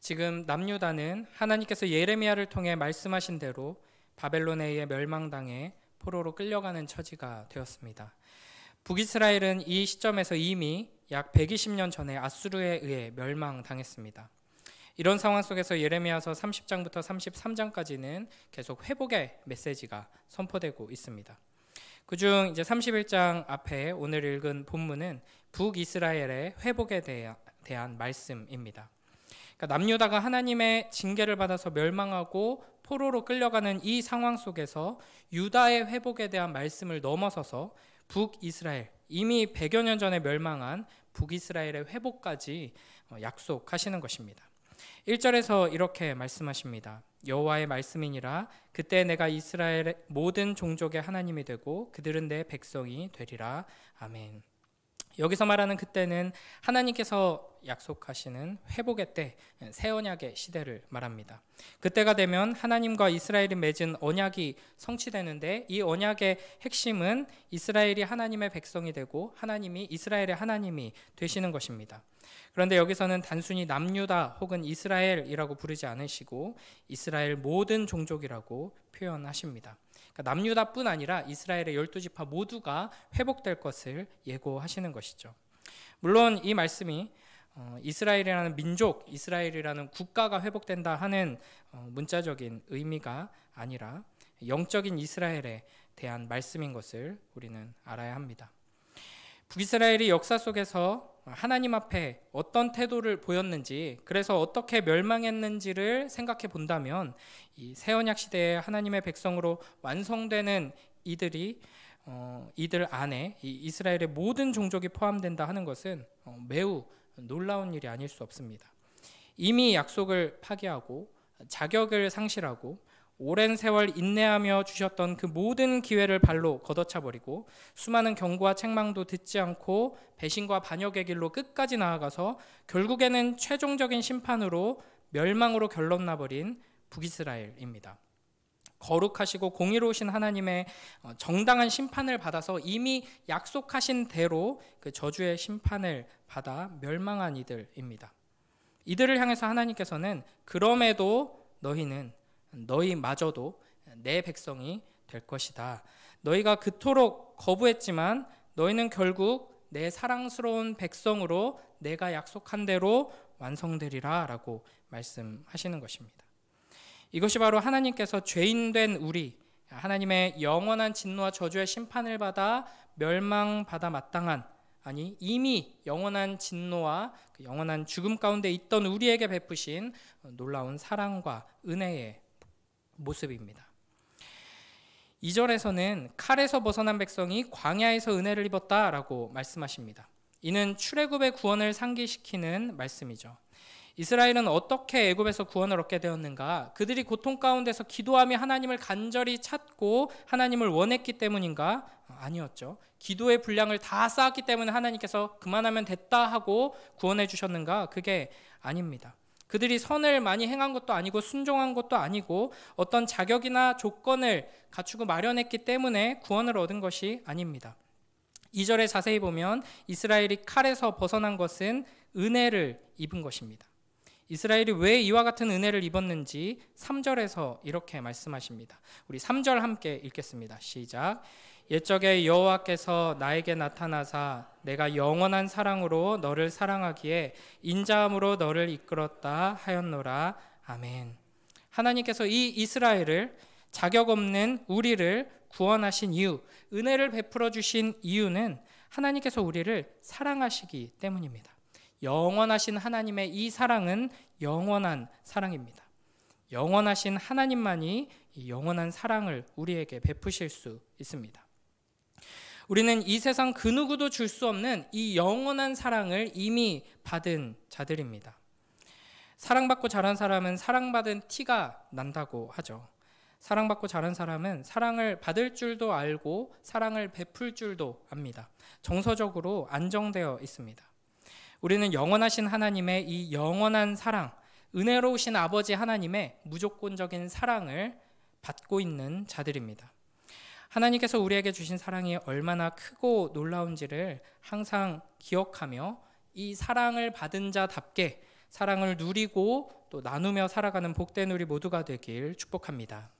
지금 남유다는 하나님께서 예레미야를 통해 말씀하신 대로 바벨론에 의해 멸망당해 포로로 끌려가는 처지가 되었습니다. 북이스라엘은 이 시점에서 이미 약 120년 전에 아수르에 의해 멸망당했습니다. 이런 상황 속에서 예레미야서 30장부터 33장까지는 계속 회복의 메시지가 선포되고 있습니다. 그중 이제 31장 앞에 오늘 읽은 본문은 북이스라엘의 회복에 대한 말씀입니다. 그러니까 남유다가 하나님의 징계를 받아서 멸망하고 포로로 끌려가는 이 상황 속에서 유다의 회복에 대한 말씀을 넘어서서 북이스라엘 이미 100여 년 전에 멸망한 북이스라엘의 회복까지 어, 약속하시는 것입니다. 1절에서 이렇게 말씀하십니다. 여호와의 말씀이니라 그때 내가 이스라엘 의 모든 종족의 하나님이 되고 그들은 내 백성이 되리라. 아멘. 여기서 말하는 그때는 하나님께서 약속하시는 회복의 때, 새 언약의 시대를 말합니다. 그때가 되면 하나님과 이스라엘이 맺은 언약이 성취되는데 이 언약의 핵심은 이스라엘이 하나님의 백성이 되고 하나님이 이스라엘의 하나님이 되시는 것입니다. 그런데 여기서는 단순히 남유다 혹은 이스라엘이라고 부르지 않으시고 이스라엘 모든 종족이라고 표현하십니다. 그러니까 남유다뿐 아니라 이스라엘의 열두 지파 모두가 회복될 것을 예고하시는 것이죠. 물론 이 말씀이 어, 이스라엘이라는 민족, 이스라엘이라는 국가가 회복된다 하는 어, 문자적인 의미가 아니라 영적인 이스라엘에 대한 말씀인 것을 우리는 알아야 합니다. 북이스라엘이 역사 속에서 하나님 앞에 어떤 태도를 보였는지, 그래서 어떻게 멸망했는지를 생각해 본다면 이 새언약 시대에 하나님의 백성으로 완성되는 이들이 어, 이들 안에 이스라엘의 모든 종족이 포함된다 하는 것은 어, 매우 놀라운 일이 아닐 수 없습니다. 이미 약속을 파기하고 자격을 상실하고 오랜 세월 인내하며 주셨던 그 모든 기회를 발로 걷어차버리고 수많은 경고와 책망도 듣지 않고 배신과 반역의 길로 끝까지 나아가서 결국에는 최종적인 심판으로 멸망으로 결론나버린 북이스라엘입니다. 거룩하시고 공의로우신 하나님의 어, 정당한 심판을 받아서 이미 약속하신 대로 그 저주의 심판을 받아 멸망한 이들입니다. 이들을 향해서 하나님께서는 그럼에도 너희는 너희마저도 내 백성이 될 것이다. 너희가 그토록 거부했지만 너희는 결국 내 사랑스러운 백성으로 내가 약속한 대로 완성되리라 라고 말씀하시는 것입니다. 이것이 바로 하나님께서 죄인된 우리, 하나님의 영원한 진노와 저주의 심판을 받아 멸망받아 마땅한, 아니, 이미 영원한 진노와 그 영원한 죽음 가운데 있던 우리에게 베푸신 놀라운 사랑과 은혜의 모습입니다. 2절에서는 칼에서 벗어난 백성이 광야에서 은혜를 입었다라고 말씀하십니다. 이는 출애굽의 구원을 상기시키는 말씀이죠. 이스라엘은 어떻게 애굽에서 구원을 얻게 되었는가? 그들이 고통 가운데서 기도하며 하나님을 간절히 찾고 하나님을 원했기 때문인가? 아니었죠. 기도의 분량을 다 쌓았기 때문에 하나님께서 그만하면 됐다 하고 구원해 주셨는가? 그게 아닙니다. 그들이 선을 많이 행한 것도 아니고 순종한 것도 아니고 어떤 자격이나 조건을 갖추고 마련했기 때문에 구원을 얻은 것이 아닙니다. 2절에 자세히 보면 이스라엘이 칼에서 벗어난 것은 은혜를 입은 것입니다. 이스라엘이 왜 이와 같은 은혜를 입었는지 3절에서 이렇게 말씀하십니다. 우리 3절 함께 읽겠습니다. 시작. 옛적에 여호와께서 나에게 나타나사 내가 영원한 사랑으로 너를 사랑하기에 인자함으로 너를 이끌었다 하였노라. 아멘. 하나님께서 이 이스라엘을 자격 없는 우리를 구원하신 이유, 은혜를 베풀어 주신 이유는 하나님께서 우리를 사랑하시기 때문입니다. 영원하신 하나님의 이 사랑은 영원한 사랑입니다. 영원하신 하나님만이 영원한 사랑을 우리에게 베푸실 수 있습니다. 우리는 이 세상 그 누구도 줄 수 없는 이 영원한 사랑을 이미 받은 자들입니다. 사랑받고 자란 사람은 사랑받은 티가 난다고 하죠. 사랑받고 자란 사람은 사랑을 받을 줄도 알고 사랑을 베풀 줄도 압니다. 정서적으로 안정되어 있습니다. 우리는 영원하신 하나님의 이 영원한 사랑, 은혜로우신 아버지 하나님의 무조건적인 사랑을 받고 있는 자들입니다. 하나님께서 우리에게 주신 사랑이 얼마나 크고 놀라운지를 항상 기억하며 이 사랑을 받은 자답게 사랑을 누리고 또 나누며 살아가는 복된 우리 모두가 되길 축복합니다.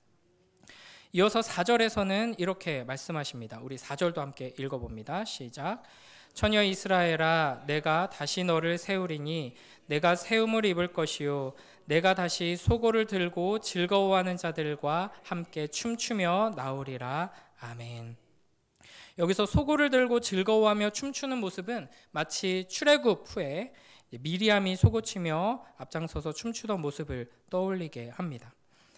이어서 4절에서는 이렇게 말씀하십니다. 우리 4절도 함께 읽어봅니다. 시작. 처녀 이스라엘아, 내가 다시 너를 세우리니 내가 세움을 입을 것이요 내가 다시 소고를 들고 즐거워하는 자들과 함께 춤추며 나오리라. 아멘. 여기서 소고를 들고 즐거워하며 춤추는 모습은 마치 출애굽 후에 미리암이 소고치며 앞장서서 춤추던 모습을 떠올리게 합니다.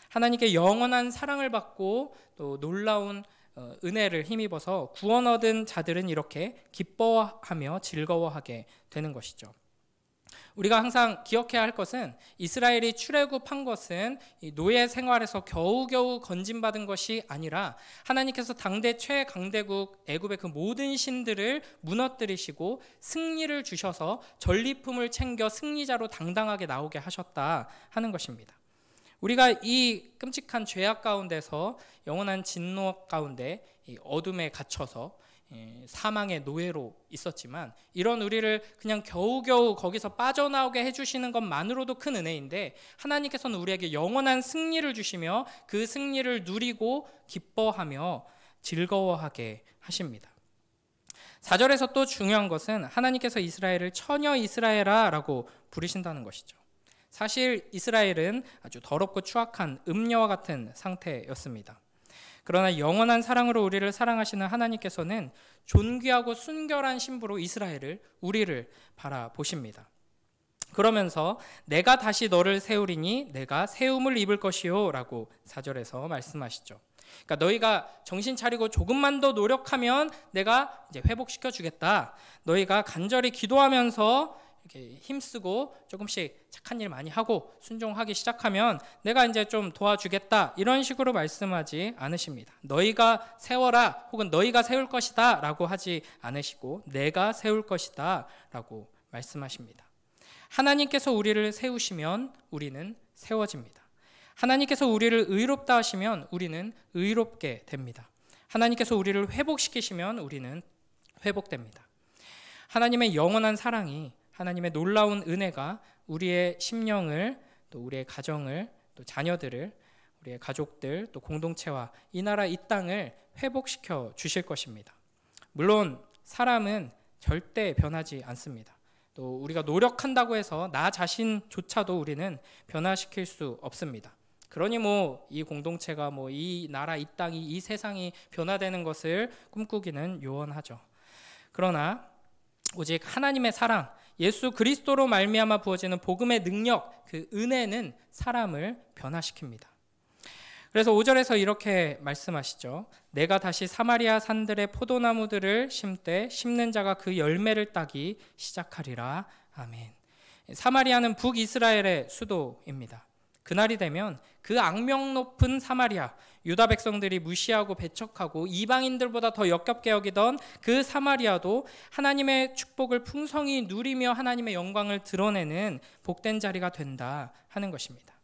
하나님께 영원한 사랑을 받고 또 놀라운 어, 은혜를 힘입어서 구원 얻은 자들은 이렇게 기뻐하며 즐거워하게 되는 것이죠. 우리가 항상 기억해야 할 것은 이스라엘이 출애굽한 것은 노예 생활에서 겨우겨우 건진받은 것이 아니라 하나님께서 당대 최강대국 애굽의 그 모든 신들을 무너뜨리시고 승리를 주셔서 전리품을 챙겨 승리자로 당당하게 나오게 하셨다 하는 것입니다. 우리가 이 끔찍한 죄악 가운데서 영원한 진노 가운데 어둠에 갇혀서 예, 사망의 노예로 있었지만 이런 우리를 그냥 겨우겨우 거기서 빠져나오게 해주시는 것만으로도 큰 은혜인데 하나님께서는 우리에게 영원한 승리를 주시며 그 승리를 누리고 기뻐하며 즐거워하게 하십니다. 4절에서 또 중요한 것은 하나님께서 이스라엘을 처녀 이스라엘아 라고 부르신다는 것이죠. 사실 이스라엘은 아주 더럽고 추악한 음녀와 같은 상태였습니다. 그러나 영원한 사랑으로 우리를 사랑하시는 하나님께서는 존귀하고 순결한 신부로 이스라엘을 우리를 바라보십니다. 그러면서 내가 다시 너를 세우리니 내가 세움을 입을 것이요라고 사절에서 말씀하시죠. 그러니까 너희가 정신 차리고 조금만 더 노력하면 내가 이제 회복시켜 주겠다. 너희가 간절히 기도하면서 이렇게 힘쓰고 조금씩 착한 일 많이 하고 순종하기 시작하면 내가 이제 좀 도와주겠다 이런 식으로 말씀하지 않으십니다. 너희가 세워라 혹은 너희가 세울 것이다 라고 하지 않으시고 내가 세울 것이다 라고 말씀하십니다. 하나님께서 우리를 세우시면 우리는 세워집니다. 하나님께서 우리를 의롭다 하시면 우리는 의롭게 됩니다. 하나님께서 우리를 회복시키시면 우리는 회복됩니다. 하나님의 영원한 사랑이 하나님의 놀라운 은혜가 우리의 심령을 또 우리의 가정을 또 자녀들을 우리의 가족들 또 공동체와 이 나라 이 땅을 회복시켜 주실 것입니다. 물론 사람은 절대 변하지 않습니다. 또 우리가 노력한다고 해서 나 자신조차도 우리는 변화시킬 수 없습니다. 그러니 뭐 이 공동체가 뭐 이 나라 이 땅이 이 세상이 변화되는 것을 꿈꾸기는 요원하죠. 그러나 오직 하나님의 사랑 예수 그리스도로 말미암아 부어지는 복음의 능력, 그 은혜는 사람을 변화시킵니다. 그래서 5절에서 이렇게 말씀하시죠. 내가 다시 사마리아 산들의 포도나무들을 심때 심는 자가 그 열매를 따기 시작하리라. 아멘. 사마리아는 북이스라엘의 수도입니다. 그날이 되면 그 악명 높은 사마리아, 유다 백성들이 무시하고 배척하고 이방인들보다 더 역겹게 여기던 그 사마리아도 하나님의 축복을 풍성히 누리며 하나님의 영광을 드러내는 복된 자리가 된다 하는 것입니다.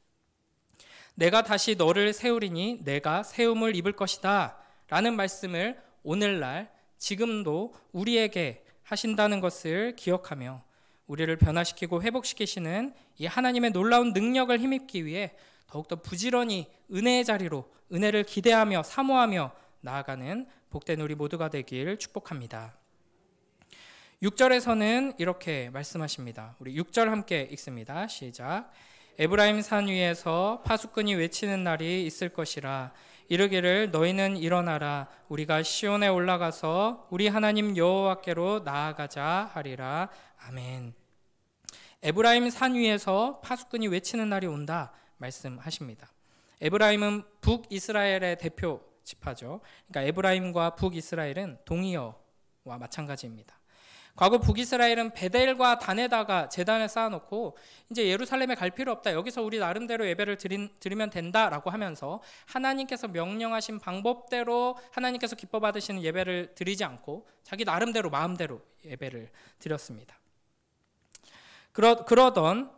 내가 다시 너를 세우리니 내가 세움을 입을 것이다 라는 말씀을 오늘날 지금도 우리에게 하신다는 것을 기억하며 우리를 변화시키고 회복시키시는 이 하나님의 놀라운 능력을 힘입기 위해 더욱더 부지런히 은혜의 자리로 은혜를 기대하며 사모하며 나아가는 복된 우리 모두가 되길 축복합니다. 6절에서는 이렇게 말씀하십니다. 우리 6절 함께 읽습니다. 시작. 에브라임 산 위에서 파수꾼이 외치는 날이 있을 것이라 이르기를 너희는 일어나라 우리가 시온에 올라가서 우리 하나님 여호와께로 나아가자 하리라 아멘. 에브라임 산 위에서 파수꾼이 외치는 날이 온다. 말씀하십니다. 에브라임은 북이스라엘의 대표 지파죠. 그러니까 에브라임과 북이스라엘은 동이어와 마찬가지입니다. 과거 북이스라엘은 베델과 단에다가 재단을 쌓아놓고 이제 예루살렘에 갈 필요 없다. 여기서 우리 나름대로 예배를 드린, 드리면 된다라고 하면서 하나님께서 명령하신 방법대로 하나님께서 기뻐 받으시는 예배를 드리지 않고 자기 나름대로 마음대로 예배를 드렸습니다. 그러, 그러던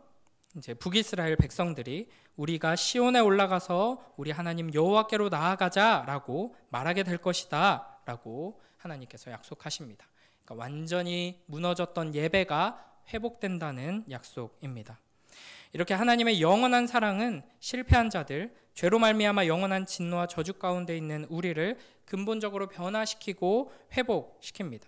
이제 북이스라엘 백성들이 우리가 시온에 올라가서 우리 하나님 여호와께로 나아가자라고 말하게 될 것이다라고 하나님께서 약속하십니다. 그러니까 완전히 무너졌던 예배가 회복된다는 약속입니다. 이렇게 하나님의 영원한 사랑은 실패한 자들, 죄로 말미암아 영원한 진노와 저주 가운데 있는 우리를 근본적으로 변화시키고 회복시킵니다.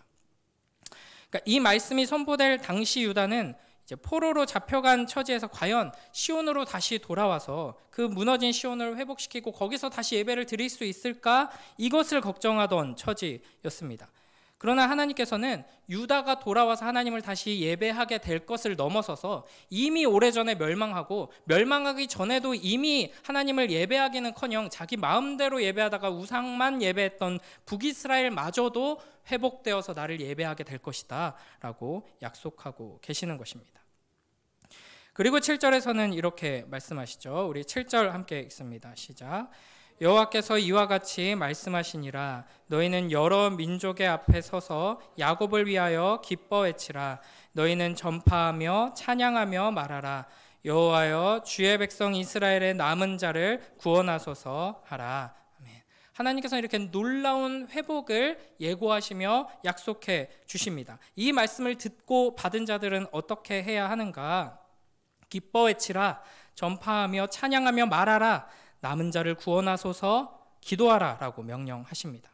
그러니까 이 말씀이 선포될 당시 유다는 이제 포로로 잡혀간 처지에서 과연 시온으로 다시 돌아와서 그 무너진 시온을 회복시키고 거기서 다시 예배를 드릴 수 있을까 이것을 걱정하던 처지였습니다. 그러나 하나님께서는 유다가 돌아와서 하나님을 다시 예배하게 될 것을 넘어서서 이미 오래전에 멸망하고 멸망하기 전에도 이미 하나님을 예배하기는커녕 자기 마음대로 예배하다가 우상만 예배했던 북이스라엘마저도 회복되어서 나를 예배하게 될 것이다 라고 약속하고 계시는 것입니다. 그리고 7절에서는 이렇게 말씀하시죠. 우리 7절 함께 읽습니다. 시작. 여호와께서 이와 같이 말씀하시니라 너희는 여러 민족의 앞에 서서 야곱을 위하여 기뻐 외치라 너희는 전파하며 찬양하며 말하라 여호와여 주의 백성 이스라엘의 남은 자를 구원하소서 하라 아멘. 하나님께서 이렇게 놀라운 회복을 예고하시며 약속해 주십니다. 이 말씀을 듣고 받은 자들은 어떻게 해야 하는가? 기뻐 해치라 전파하며 찬양하며 말하라 남은 자를 구원하소서 기도하라라고 명령하십니다.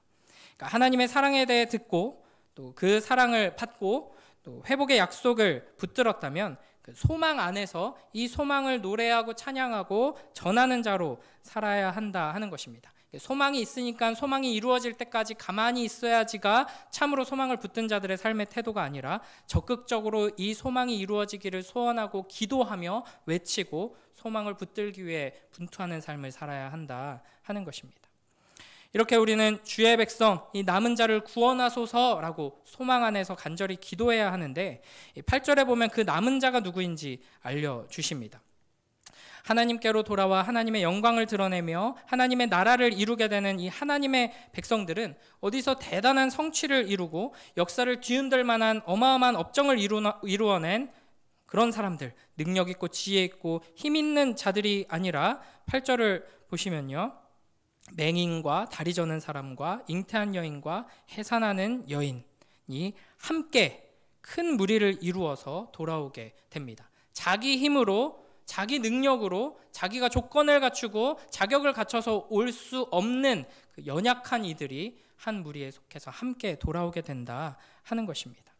그러니까 하나님의 사랑에 대해 듣고 또 그 사랑을 받고 또 회복의 약속을 붙들었다면 그 소망 안에서 이 소망을 노래하고 찬양하고 전하는 자로 살아야 한다 하는 것입니다. 소망이 있으니까 소망이 이루어질 때까지 가만히 있어야지가 참으로 소망을 붙든 자들의 삶의 태도가 아니라 적극적으로 이 소망이 이루어지기를 소원하고 기도하며 외치고 소망을 붙들기 위해 분투하는 삶을 살아야 한다 하는 것입니다. 이렇게 우리는 주의 백성, 이 남은 자를 구원하소서라고 소망 안에서 간절히 기도해야 하는데 8절에 보면 그 남은 자가 누구인지 알려주십니다. 하나님께로 돌아와 하나님의 영광을 드러내며 하나님의 나라를 이루게 되는 이 하나님의 백성들은 어디서 대단한 성취를 이루고 역사를 뒤흔들 만한 어마어마한 업정을 이루어낸 그런 사람들, 능력 있고 지혜 있고 힘 있는 자들이 아니라 8절을 보시면요. 맹인과 다리 저는 사람과 잉태한 여인과 해산하는 여인이 함께 큰 무리를 이루어서 돌아오게 됩니다. 자기 힘으로 자기 능력으로 자기가 조건을 갖추고 자격을 갖춰서 올 수 없는 그 연약한 이들이 한 무리에 속해서 함께 돌아오게 된다 하는 것입니다.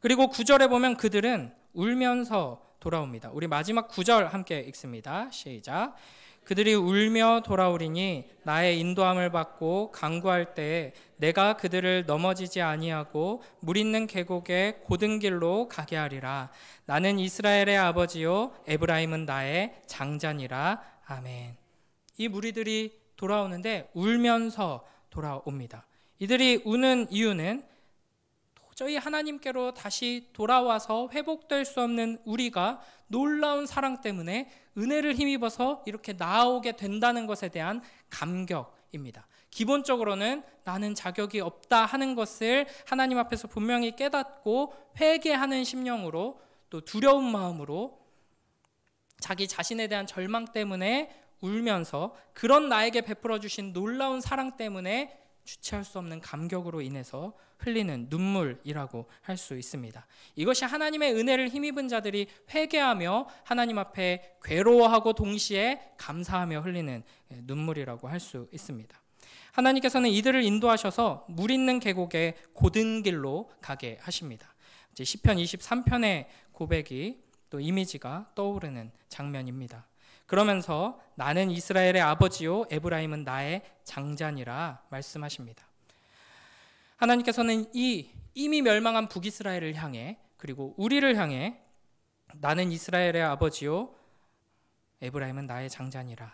그리고 구절에 보면 그들은 울면서 돌아옵니다. 우리 마지막 구절 함께 읽습니다. 시작. 그들이 울며 돌아오리니 나의 인도함을 받고 강구할 때에 내가 그들을 넘어지지 아니하고 물 있는 계곡의 고든 길로 가게 하리라. 나는 이스라엘의 아버지요 에브라임은 나의 장자니라. 아멘. 이 무리들이 돌아오는데 울면서 돌아옵니다. 이들이 우는 이유는 저희 하나님께로 다시 돌아와서 회복될 수 없는 우리가 놀라운 사랑 때문에 은혜를 힘입어서 이렇게 나오게 된다는 것에 대한 감격입니다. 기본적으로는 나는 자격이 없다 하는 것을 하나님 앞에서 분명히 깨닫고 회개하는 심령으로 또 두려운 마음으로 자기 자신에 대한 절망 때문에 울면서 그런 나에게 베풀어 주신 놀라운 사랑 때문에 주체할 수 없는 감격으로 인해서 흘리는 눈물이라고 할 수 있습니다. 이것이 하나님의 은혜를 힘입은 자들이 회개하며 하나님 앞에 괴로워하고 동시에 감사하며 흘리는 예, 눈물이라고 할 수 있습니다. 하나님께서는 이들을 인도하셔서 물 있는 계곡의 고든 길로 가게 하십니다. 시편 23편의 고백이 또 이미지가 떠오르는 장면입니다. 그러면서 나는 이스라엘의 아버지요 에브라임은 나의 장자니라 말씀하십니다. 하나님께서는 이 이미 멸망한 북이스라엘을 향해 그리고 우리를 향해 나는 이스라엘의 아버지요 에브라임은 나의 장자니라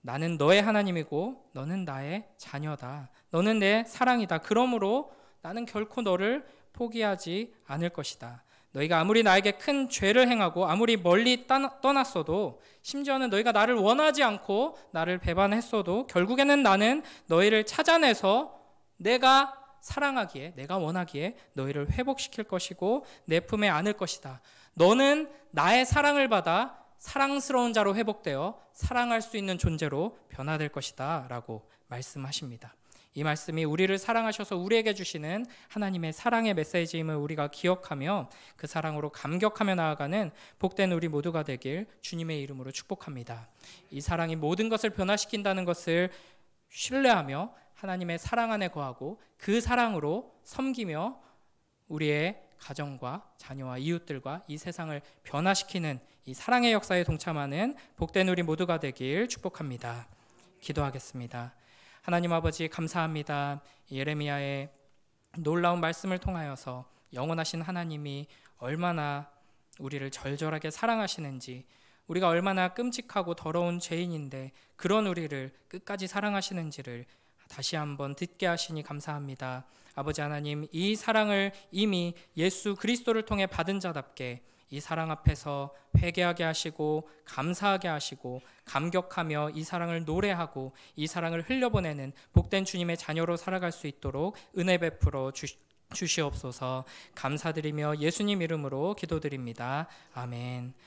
나는 너의 하나님이고 너는 나의 자녀다. 너는 내 사랑이다. 그러므로 나는 결코 너를 포기하지 않을 것이다. 너희가 아무리 나에게 큰 죄를 행하고 아무리 멀리 떠났어도 심지어는 너희가 나를 원하지 않고 나를 배반했어도 결국에는 나는 너희를 찾아내서 내가 사랑하기에 내가 원하기에 너희를 회복시킬 것이고 내 품에 안을 것이다. 너는 나의 사랑을 받아 사랑스러운 자로 회복되어 사랑할 수 있는 존재로 변화될 것이다라고 말씀하십니다. 이 말씀이 우리를 사랑하셔서 우리에게 주시는 하나님의 사랑의 메시지임을 우리가 기억하며 그 사랑으로 감격하며 나아가는 복된 우리 모두가 되길 주님의 이름으로 축복합니다. 이 사랑이 모든 것을 변화시킨다는 것을 신뢰하며 하나님의 사랑 안에 거하고 그 사랑으로 섬기며 우리의 가정과 자녀와 이웃들과 이 세상을 변화시키는 이 사랑의 역사에 동참하는 복된 우리 모두가 되길 축복합니다. 기도하겠습니다. 하나님 아버지 감사합니다. 예레미야의 놀라운 말씀을 통하여서 영원하신 하나님이 얼마나 우리를 절절하게 사랑하시는지 우리가 얼마나 끔찍하고 더러운 죄인인데 그런 우리를 끝까지 사랑하시는지를 다시 한번 듣게 하시니 감사합니다. 아버지 하나님, 이 사랑을 이미 예수 그리스도를 통해 받은 자답게 이 사랑 앞에서 회개하게 하시고 감사하게 하시고 감격하며 이 사랑을 노래하고 이 사랑을 흘려보내는 복된 주님의 자녀로 살아갈 수 있도록 은혜 베풀어 주시옵소서 감사드리며 예수님 이름으로 기도드립니다. 아멘.